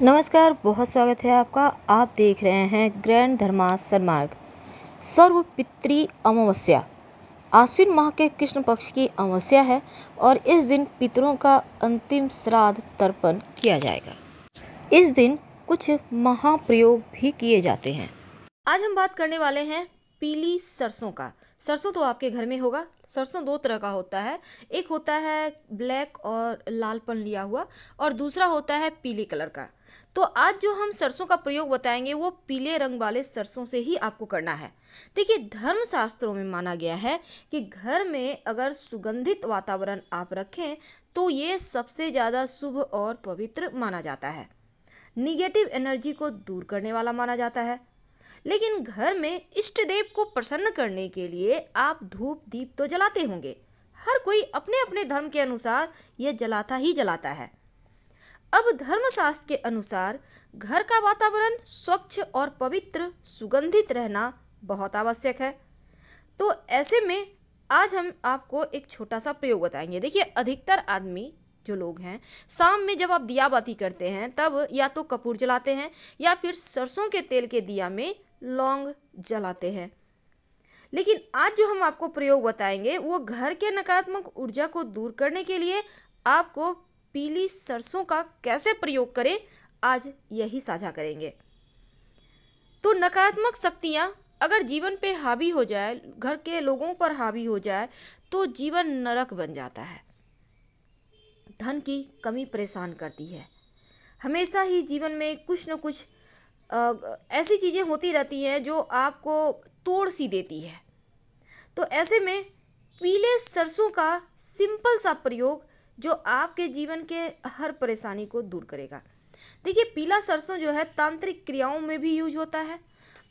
नमस्कार बहुत स्वागत है आपका आप देख रहे हैं ग्रैंड धर्मा सन्मार्ग सर्व पितृ अमावस्या आश्विन माह के कृष्ण पक्ष की अमावस्या है और इस दिन पितरों का अंतिम श्राद्ध तर्पण किया जाएगा इस दिन कुछ महाप्रयोग भी किए जाते हैं आज हम बात करने वाले हैं पीली सरसों का सरसों तो आपके घर में होगा सरसों दो तरह का होता है एक होता है ब्लैक और लालपन लिया हुआ और दूसरा होता है पीले कलर का तो आज जो हम सरसों का प्रयोग बताएंगे वो पीले रंग वाले सरसों से ही आपको करना है देखिए धर्मशास्त्रों में माना गया है कि घर में अगर सुगंधित वातावरण आप रखें तो ये सबसे ज़्यादा शुभ और पवित्र माना जाता है निगेटिव एनर्जी को दूर करने वाला माना जाता है लेकिन घर में इष्ट देव को प्रसन्न करने के लिए आप धूप दीप तो जलाते होंगे हर कोई अपने अपने धर्म के अनुसार यह जलाता ही जलाता है अब धर्मशास्त्र के अनुसार घर का वातावरण स्वच्छ और पवित्र सुगंधित रहना बहुत आवश्यक है तो ऐसे में आज हम आपको एक छोटा सा प्रयोग बताएंगे देखिए अधिकतर आदमी जो लोग हैं शाम में जब आप दिया बाती करते हैं तब या तो कपूर जलाते हैं या फिर सरसों के तेल के दिया में लौंग जलाते हैं लेकिन आज जो हम आपको प्रयोग बताएंगे वो घर के नकारात्मक ऊर्जा को दूर करने के लिए आपको पीली सरसों का कैसे प्रयोग करें आज यही साझा करेंगे तो नकारात्मक शक्तियाँ अगर जीवन पे हावी हो जाए घर के लोगों पर हावी हो जाए तो जीवन नरक बन जाता है धन की कमी परेशान करती है हमेशा ही जीवन में कुछ न कुछ ऐसी चीज़ें होती रहती हैं जो आपको तोड़ सी देती है तो ऐसे में पीले सरसों का सिंपल सा प्रयोग जो आपके जीवन के हर परेशानी को दूर करेगा देखिए पीला सरसों जो है तांत्रिक क्रियाओं में भी यूज होता है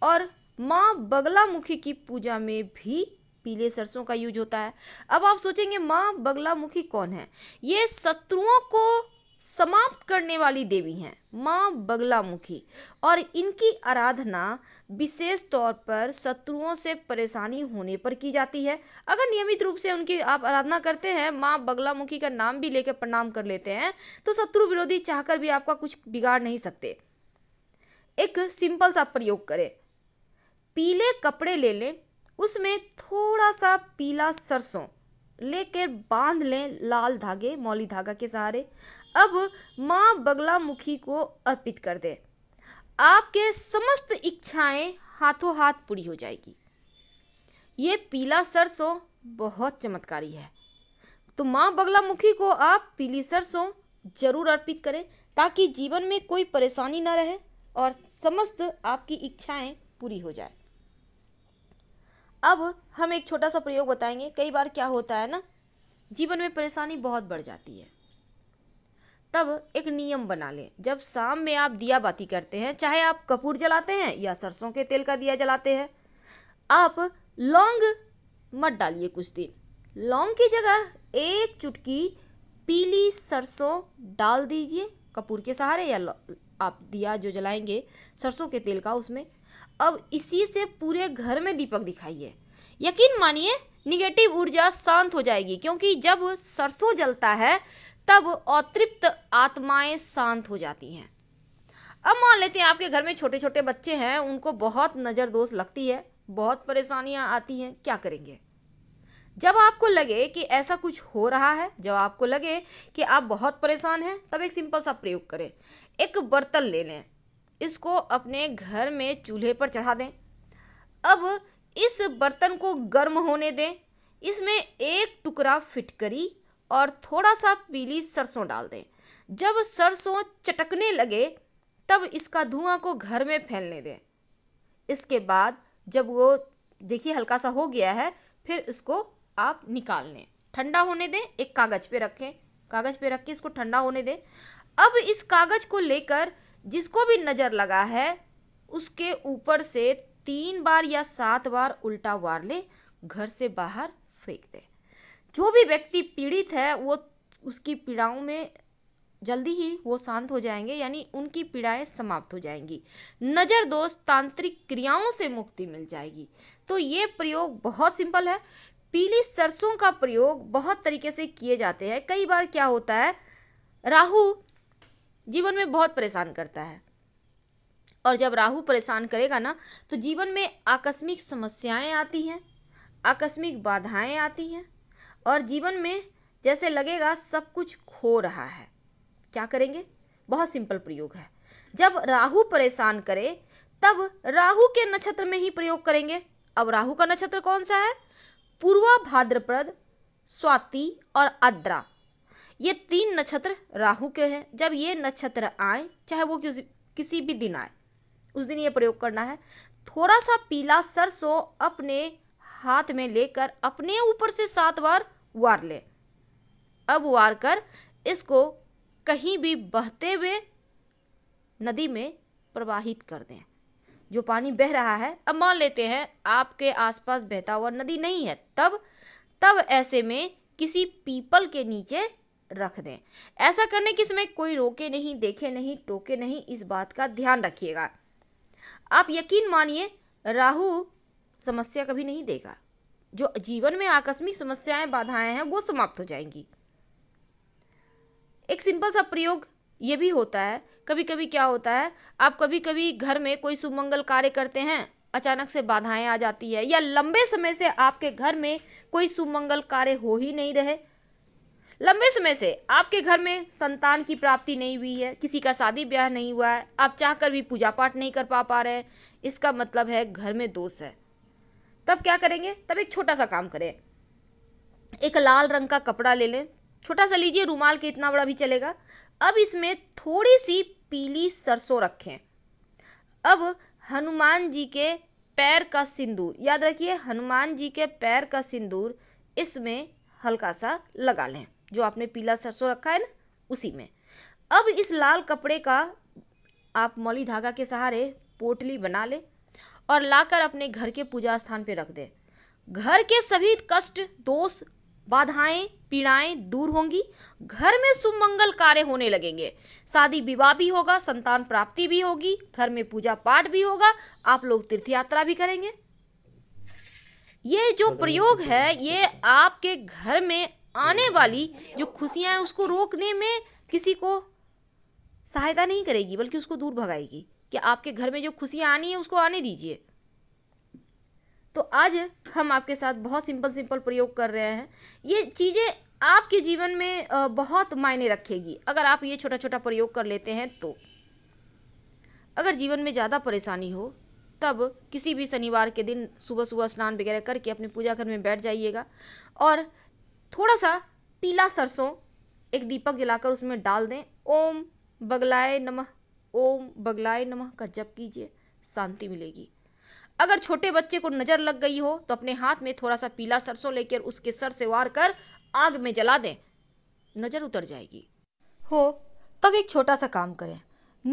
और माँ बगलामुखी की पूजा में भी पीले सरसों का यूज होता है अब आप सोचेंगे माँ बगलामुखी कौन है ये शत्रुओं को समाप्त करने वाली देवी हैं माँ बगलामुखी और इनकी आराधना विशेष तौर पर शत्रुओं से परेशानी होने पर की जाती है अगर नियमित रूप से उनकी आप आराधना करते हैं माँ बगलामुखी का नाम भी लेकर प्रणाम कर लेते हैं तो शत्रु विरोधी चाहकर भी आपका कुछ बिगाड़ नहीं सकते एक सिंपल सा प्रयोग करें पीले कपड़े ले लें उसमें थोड़ा सा पीला सरसों लेकर बांध लें लाल धागे मौली धागा के सहारे अब माँ बगला मुखी को अर्पित कर दें आपके समस्त इच्छाएं हाथों हाथ पूरी हो जाएगी ये पीला सरसों बहुत चमत्कारी है तो माँ बगला मुखी को आप पीली सरसों जरूर अर्पित करें ताकि जीवन में कोई परेशानी ना रहे और समस्त आपकी इच्छाएं पूरी हो जाए अब हम एक छोटा सा प्रयोग बताएंगे कई बार क्या होता है ना जीवन में परेशानी बहुत बढ़ जाती है तब एक नियम बना लें जब शाम में आप दिया बाती करते हैं चाहे आप कपूर जलाते हैं या सरसों के तेल का दिया जलाते हैं आप लौंग मत डालिए कुछ दिन लौंग की जगह एक चुटकी पीली सरसों डाल दीजिए कपूर के सहारे या आप दिया जो जलाएंगे सरसों के तेल का उसमें अब इसी से पूरे घर में दीपक दिखाइए यकीन मानिए निगेटिव ऊर्जा शांत हो जाएगी क्योंकि जब सरसों जलता है तब अतृप्त आत्माएं शांत हो जाती हैं अब मान लेते हैं आपके घर में छोटे छोटे बच्चे हैं उनको बहुत नज़र दोष लगती है बहुत परेशानियां आती हैं क्या करेंगे जब आपको लगे कि ऐसा कुछ हो रहा है जब आपको लगे कि आप बहुत परेशान हैं तब एक सिंपल सा प्रयोग करें एक बर्तन ले लें इसको अपने घर में चूल्हे पर चढ़ा दें अब इस बर्तन को गर्म होने दें इसमें एक टुकड़ा फिटकरी और थोड़ा सा पीली सरसों डाल दें जब सरसों चटकने लगे तब इसका धुआं को घर में फैलने दें इसके बाद जब वो देखिए हल्का सा हो गया है फिर इसको आप निकाल लें ठंडा होने दें एक कागज़ पे रखें कागज़ पे रख के इसको ठंडा होने दें अब इस कागज़ को लेकर जिसको भी नज़र लगा है उसके ऊपर से तीन बार या सात बार उल्टा वार ले घर से बाहर फेंक दें जो भी व्यक्ति पीड़ित है वो उसकी पीड़ाओं में जल्दी ही वो शांत हो जाएंगे यानी उनकी पीड़ाएं समाप्त हो जाएंगी नज़र दोष तांत्रिक क्रियाओं से मुक्ति मिल जाएगी तो ये प्रयोग बहुत सिंपल है पीली सरसों का प्रयोग बहुत तरीके से किए जाते हैं कई बार क्या होता है राहु जीवन में बहुत परेशान करता है और जब राहु परेशान करेगा ना तो जीवन में आकस्मिक समस्याएं आती हैं आकस्मिक बाधाएं आती हैं और जीवन में जैसे लगेगा सब कुछ खो रहा है क्या करेंगे बहुत सिंपल प्रयोग है जब राहु परेशान करे तब राहु के नक्षत्र में ही प्रयोग करेंगे अब राहु का नक्षत्र कौन सा है पूर्वा भाद्रपद स्वाति और आद्रा ये तीन नक्षत्र राहु के हैं जब ये नक्षत्र आए चाहे वो किसी किसी भी दिन आए उस दिन ये प्रयोग करना है थोड़ा सा पीला सरसों अपने हाथ में लेकर अपने ऊपर से सात बार वार ले अब वार कर इसको कहीं भी बहते हुए नदी में प्रवाहित कर दें जो पानी बह रहा है अब मान लेते हैं आपके आसपास बहता हुआ नदी नहीं है तब तब ऐसे में किसी पीपल के नीचे रख दें ऐसा करने की समय कोई रोके नहीं देखे नहीं टोके नहीं इस बात का ध्यान रखिएगा आप यकीन मानिए राहु समस्या कभी नहीं देगा जो जीवन में आकस्मिक समस्याएं बाधाएं हैं वो समाप्त हो जाएंगी एक सिंपल सा प्रयोग ये भी होता है कभी कभी क्या होता है आप कभी कभी घर में कोई शुभ मंगल कार्य करते हैं अचानक से बाधाएं आ जाती है या लंबे समय से आपके घर में कोई शुभ मंगल कार्य हो ही नहीं रहे लंबे समय से आपके घर में संतान की प्राप्ति नहीं हुई है किसी का शादी ब्याह नहीं हुआ है आप चाह कर भी पूजा पाठ नहीं कर पा पा रहे हैं इसका मतलब है घर में दोष है तब क्या करेंगे तब एक छोटा सा काम करें एक लाल रंग का कपड़ा ले लें छोटा सा लीजिए रुमाल के इतना बड़ा भी चलेगा अब इसमें थोड़ी सी पीली सरसों रखें अब हनुमान जी के पैर का सिंदूर याद रखिए हनुमान जी के पैर का सिंदूर इसमें हल्का सा लगा लें जो आपने पीला सरसों रखा है ना उसी में अब इस लाल कपड़े का आप मौली धागा के सहारे पोटली बना लें और लाकर अपने घर के पूजा स्थान पर रख दें घर के सभी कष्ट दोष बाधाएं पीड़ाएं दूर होंगी घर में सुमंगल कार्य होने लगेंगे शादी विवाह भी होगा संतान प्राप्ति भी होगी घर में पूजा पाठ भी होगा आप लोग तीर्थ यात्रा भी करेंगे ये जो प्रयोग है ये आपके घर में आने वाली जो खुशियां हैं उसको रोकने में किसी को सहायता नहीं करेगी बल्कि उसको दूर भगाएगी कि आपके घर में जो खुशियां आनी है उसको आने दीजिए तो आज हम आपके साथ बहुत सिंपल सिंपल प्रयोग कर रहे हैं ये चीज़ें आपके जीवन में बहुत मायने रखेगी अगर आप ये छोटा छोटा प्रयोग कर लेते हैं तो अगर जीवन में ज़्यादा परेशानी हो तब किसी भी शनिवार के दिन सुबह सुबह स्नान वगैरह करके अपने पूजा घर में बैठ जाइएगा और थोड़ा सा पीला सरसों एक दीपक जलाकर उसमें डाल दें ओम बगलाए नमः ओम बगलाए नमः का जप कीजिए शांति मिलेगी अगर छोटे बच्चे को नज़र लग गई हो तो अपने हाथ में थोड़ा सा पीला सरसों लेकर उसके सर से वार कर आग में जला दें नज़र उतर जाएगी हो तब एक छोटा सा काम करें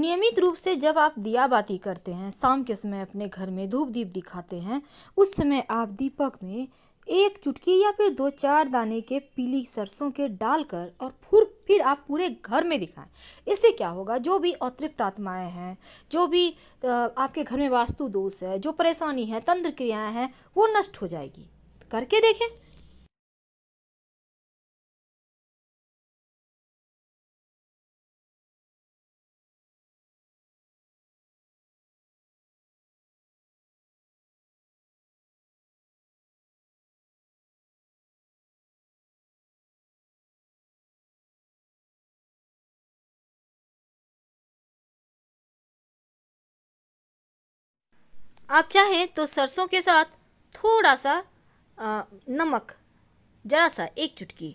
नियमित रूप से जब आप दिया बाती करते हैं शाम के समय अपने घर में धूप दीप दिखाते हैं उस समय आप दीपक में एक चुटकी या फिर दो चार दाने के पीली सरसों के डालकर और फूर फिर आप पूरे घर में दिखाएं इससे क्या होगा जो भी अतृप्त आत्माएँ हैं जो भी आपके घर में वास्तु दोष है जो परेशानी है तंत्र क्रियाएँ हैं वो नष्ट हो जाएगी करके देखें आप चाहें तो सरसों के साथ थोड़ा सा आ, नमक जरा सा एक चुटकी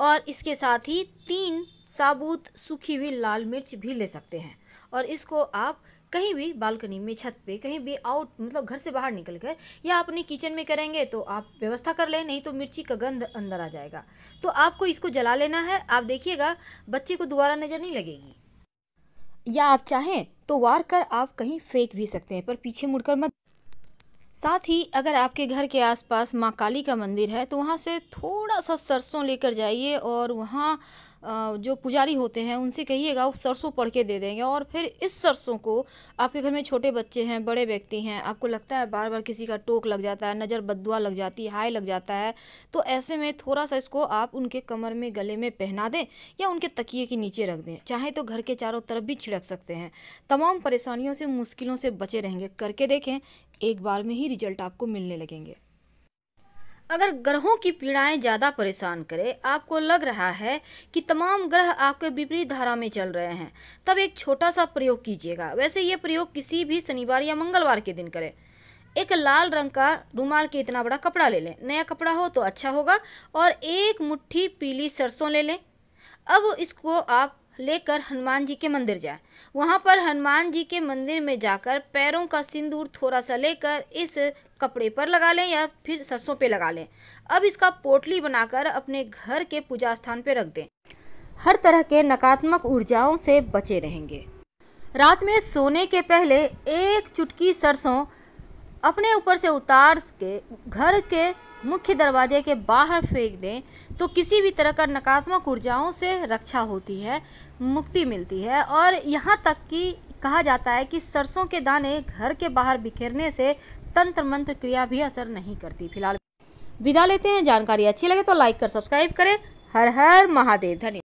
और इसके साथ ही तीन साबुत सूखी हुई लाल मिर्च भी ले सकते हैं और इसको आप कहीं भी बालकनी में छत पे कहीं भी आउट मतलब घर से बाहर निकल कर या अपने किचन में करेंगे तो आप व्यवस्था कर लें नहीं तो मिर्ची का गंध अंदर आ जाएगा तो आपको इसको जला लेना है आप देखिएगा बच्चे को दोबारा नज़र नहीं लगेगी या आप चाहें तो वार कर आप कहीं फेंक भी सकते हैं पर पीछे मुड़कर मत साथ ही अगर आपके घर के आसपास माँ काली का मंदिर है तो वहाँ से थोड़ा सा सरसों लेकर जाइए और वहाँ जो पुजारी होते हैं उनसे कहिएगा वो सरसों पढ़ के दे देंगे और फिर इस सरसों को आपके घर में छोटे बच्चे हैं बड़े व्यक्ति हैं आपको लगता है बार बार किसी का टोक लग जाता है नज़र बदुआ लग जाती है हाय लग जाता है तो ऐसे में थोड़ा सा इसको आप उनके कमर में गले में पहना दें या उनके तकिए के नीचे रख दें चाहे तो घर के चारों तरफ भी छिड़क सकते हैं तमाम परेशानियों से मुश्किलों से बचे रहेंगे करके देखें एक बार में ही रिजल्ट आपको मिलने लगेंगे अगर ग्रहों की पीड़ाएं ज़्यादा परेशान करें आपको लग रहा है कि तमाम ग्रह आपके विपरीत धारा में चल रहे हैं तब एक छोटा सा प्रयोग कीजिएगा वैसे ये प्रयोग किसी भी शनिवार या मंगलवार के दिन करें एक लाल रंग का रुमाल के इतना बड़ा कपड़ा ले लें नया कपड़ा हो तो अच्छा होगा और एक मुट्ठी पीली सरसों ले लें अब इसको आप लेकर हनुमान जी के मंदिर जाए वहाँ पर हनुमान जी के मंदिर में जाकर पैरों का सिंदूर थोड़ा सा लेकर इस कपड़े पर लगा लें या फिर सरसों पे लगा लें अब इसका पोटली बनाकर अपने घर के पूजा स्थान पर रख दें हर तरह के नकारात्मक ऊर्जाओं से बचे रहेंगे रात में सोने के पहले एक चुटकी सरसों अपने ऊपर से उतार के घर के मुख्य दरवाजे के बाहर फेंक दें तो किसी भी तरह का नकारात्मक ऊर्जाओं से रक्षा होती है मुक्ति मिलती है और यहाँ तक कि कहा जाता है कि सरसों के दाने घर के बाहर बिखेरने से तंत्र मंत्र क्रिया भी असर नहीं करती फिलहाल विदा लेते हैं जानकारी अच्छी लगे तो लाइक कर सब्सक्राइब करें हर हर महादेव धन्यवाद